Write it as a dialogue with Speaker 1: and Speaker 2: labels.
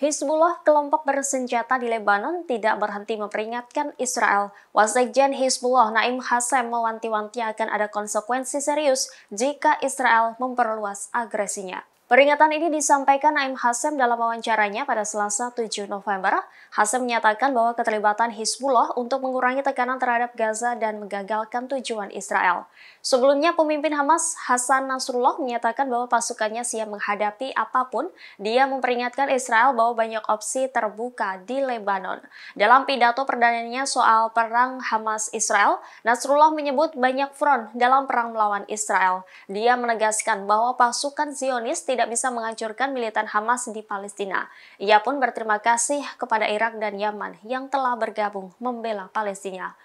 Speaker 1: Hizbullah, kelompok bersenjata di Lebanon, tidak berhenti memperingatkan Israel. Wasekjen Hizbullah Naim Hasem mewanti-wanti akan ada konsekuensi serius jika Israel memperluas agresinya. Peringatan ini disampaikan Naim Hasem dalam wawancaranya pada Selasa 7 November. Hasem menyatakan bahwa keterlibatan Hizbullah untuk mengurangi tekanan terhadap Gaza dan menggagalkan tujuan Israel. Sebelumnya, pemimpin Hamas Hasan Nasrullah menyatakan bahwa pasukannya siap menghadapi apapun. Dia memperingatkan Israel bahwa banyak opsi terbuka di Lebanon. Dalam pidato perdananya soal perang Hamas-Israel, Nasrullah menyebut banyak front dalam perang melawan Israel. Dia menegaskan bahwa pasukan Zionis tidak tidak bisa menghancurkan militan Hamas di Palestina. Ia pun berterima kasih kepada Irak dan Yaman yang telah bergabung membela Palestina.